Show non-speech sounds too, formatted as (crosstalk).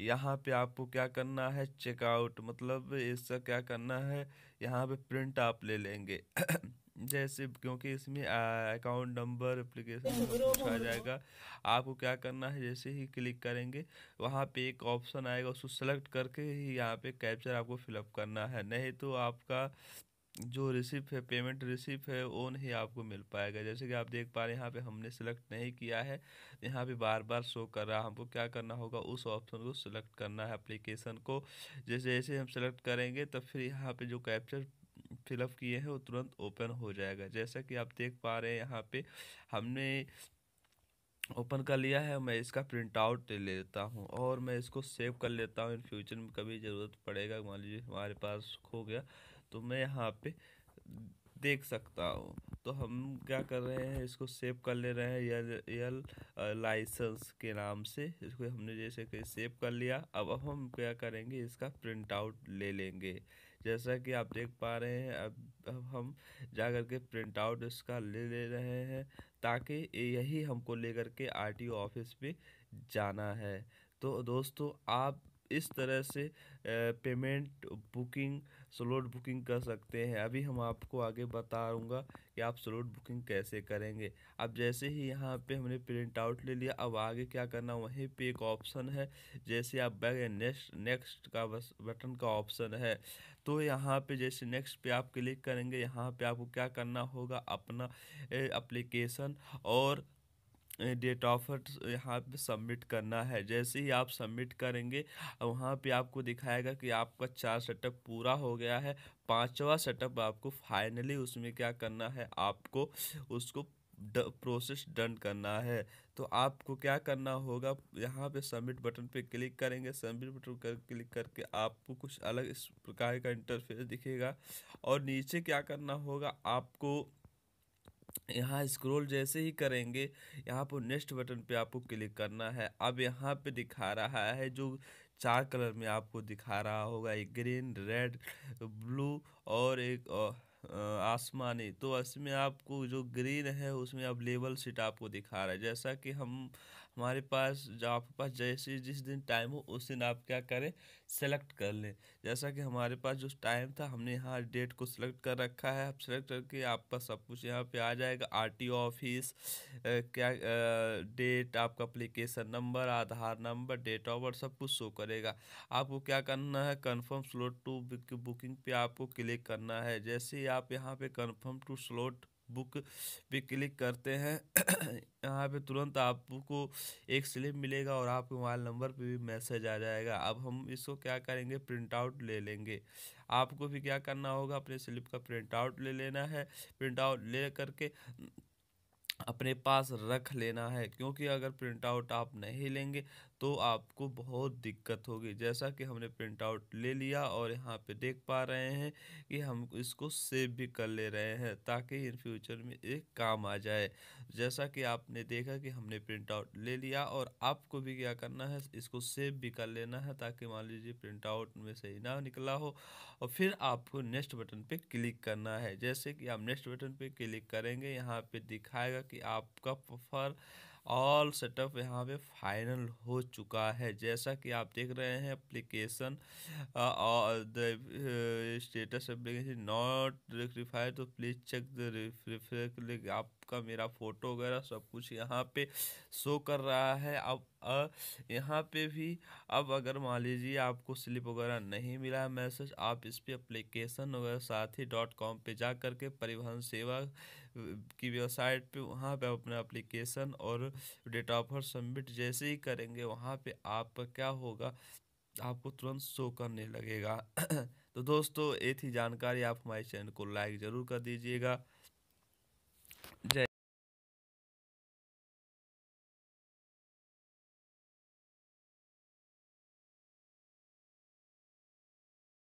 यहाँ पे आपको क्या करना है चेकआउट मतलब इसका क्या करना है यहाँ पे प्रिंट आप ले लेंगे (clears throat) जैसे क्योंकि इसमें अकाउंट नंबर एप्लीकेशन पूछा जाएगा आपको क्या करना है जैसे ही क्लिक करेंगे वहाँ पे एक ऑप्शन आएगा उसको सेलेक्ट करके ही यहाँ पे कैप्चर आपको फिलअप करना है नहीं तो आपका जो रिसिप है पेमेंट रिसिप है वो नहीं आपको मिल पाएगा जैसे कि आप देख पा रहे हैं यहाँ पे हमने सिलेक्ट नहीं किया है यहाँ पे बार बार शो कर रहा है हमको क्या करना होगा उस ऑप्शन को सिलेक्ट करना है एप्लीकेशन को जैसे जैसे हम सिलेक्ट करेंगे तो फिर यहाँ पे जो कैप्चर फिलअप किए हैं वो तुरंत ओपन हो जाएगा जैसा कि आप देख पा रहे हैं यहाँ पर हमने ओपन कर लिया है मैं इसका प्रिंट आउट ले लेता हूँ और मैं इसको सेव कर लेता हूँ इन फ्यूचर में कभी ज़रूरत पड़ेगा मान लीजिए हमारे पास खो गया तो मैं यहाँ पे देख सकता हूँ तो हम क्या कर रहे हैं इसको सेव कर ले रहे हैं यल यल लाइसेंस के नाम से इसको हमने जैसे कि सेव कर लिया अब अब हम क्या करेंगे इसका प्रिंट आउट ले लेंगे जैसा कि आप देख पा रहे हैं अब अब हम जा कर के प्रिंट आउट इसका ले ले रहे हैं ताकि यही हमको लेकर के आरटीओ ऑफिस में जाना है तो दोस्तों आप इस तरह से पेमेंट बुकिंग स्लोट बुकिंग कर सकते हैं अभी हम आपको आगे बताऊंगा कि आप स्लोट बुकिंग कैसे करेंगे अब जैसे ही यहाँ पे हमने प्रिंट आउट ले लिया अब आगे क्या करना वहीं पे एक ऑप्शन है जैसे आप बैग नेक्स्ट नेक्स्ट का बस बटन का ऑप्शन है तो यहाँ पे जैसे नेक्स्ट पे आप क्लिक करेंगे यहाँ पे आपको क्या करना होगा अपना एप्लीकेशन और डेट बर्थ यहाँ पे सबमिट करना है जैसे ही आप सबमिट करेंगे वहाँ पे आपको दिखाएगा कि आपका चार सेटअप पूरा हो गया है पांचवा सेटअप आपको फाइनली उसमें क्या करना है आपको उसको द, प्रोसेस डन करना है तो आपको क्या करना होगा यहाँ पे सबमिट बटन पे क्लिक करेंगे सबमिट बटन कर क्लिक करके आपको कुछ अलग इस प्रकार का इंटरफेस दिखेगा और नीचे क्या करना होगा आपको यहाँ स्क्रॉल जैसे ही करेंगे यहाँ पर नेक्स्ट बटन पे आपको क्लिक करना है अब यहाँ पे दिखा रहा है जो चार कलर में आपको दिखा रहा होगा एक ग्रीन रेड ब्लू और एक और आसमानी तो इसमें आपको जो ग्रीन है उसमें अब लेवल सीट आपको दिखा रहा है जैसा कि हम हमारे पास जो आपके पास जैसे जिस दिन टाइम हो उस दिन आप क्या करें सेलेक्ट कर लें जैसा कि हमारे पास जो टाइम था हमने यहाँ डेट को सिलेक्ट कर रखा है आप सेलेक्ट करके आपका सब कुछ यहाँ पे आ जाएगा आर ऑफिस क्या डेट आपका application number Aadhaar number date of birth सब कुछ शो करेगा आपको क्या करना है कन्फर्म स्लोट टू बुकिंग पे आपको क्लिक करना है जैसे आप यहाँ पे कंफर्म टू स्लॉट बुक पे क्लिक करते हैं (clears throat) यहाँ पे तुरंत आपको एक स्लिप मिलेगा और आपके मोबाइल नंबर पे भी मैसेज आ जाएगा अब हम इसको क्या करेंगे प्रिंट आउट ले लेंगे आपको भी क्या करना होगा अपने स्लिप का प्रिंट आउट ले लेना है प्रिंट आउट ले करके अपने पास रख लेना है क्योंकि अगर प्रिंट आउट आप नहीं लेंगे तो आपको बहुत दिक्कत होगी जैसा कि हमने प्रिंट आउट ले लिया और यहाँ पे देख पा रहे हैं कि हम इसको सेव भी कर ले रहे हैं ताकि इन फ्यूचर में एक काम आ जाए जैसा कि आपने देखा कि हमने प्रिंट आउट ले लिया और आपको भी क्या करना है इसको सेव भी कर लेना है ताकि मान लीजिए प्रिंट आउट में सही ना निकला हो और फिर आपको नेक्स्ट बटन पर क्लिक करना है जैसे कि आप नेक्स्ट बटन पर क्लिक करेंगे यहाँ पर दिखाएगा कि आपका फर ऑल सेटअप यहाँ पे फाइनल हो चुका है जैसा कि आप देख रहे हैं application status application not rectified तो प्लीज़ चेक द रिफ्रेक आपका मेरा फोटो वगैरह सब कुछ यहाँ पे शो कर रहा है अब uh, यहाँ पे भी अब अगर मान लीजिए आपको स्लिप वगैरह नहीं मिला है मैसेज आप इस पर अप्लीकेशन वगैरह साथी डॉट कॉम पर जा करके परिवहन सेवा की वेबसाइट पे वहाँ पे अपने अपना एप्लीकेशन और डेटा ऑफर सबमिट जैसे ही करेंगे वहाँ पे आपका क्या होगा आपको तुरंत शो करने लगेगा (clears throat) तो दोस्तों ये थी जानकारी आप हमारे चैनल को लाइक ज़रूर कर दीजिएगा